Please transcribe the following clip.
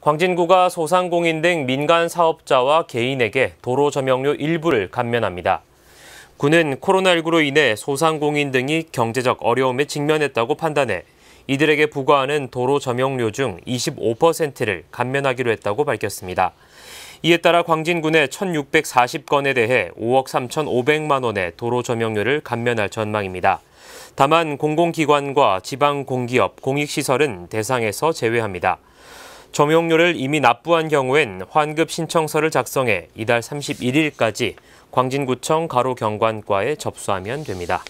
광진구가 소상공인 등 민간 사업자와 개인에게 도로 점용료 일부를 감면합니다. 군은 코로나19로 인해 소상공인 등이 경제적 어려움에 직면했다고 판단해 이들에게 부과하는 도로 점용료 중 25%를 감면하기로 했다고 밝혔습니다. 이에 따라 광진군의 1,640건에 대해 5억 3,500만 원의 도로 점용료를 감면할 전망입니다. 다만 공공기관과 지방공기업, 공익시설은 대상에서 제외합니다. 점용료를 이미 납부한 경우엔 환급 신청서를 작성해 이달 31일까지 광진구청 가로경관과에 접수하면 됩니다.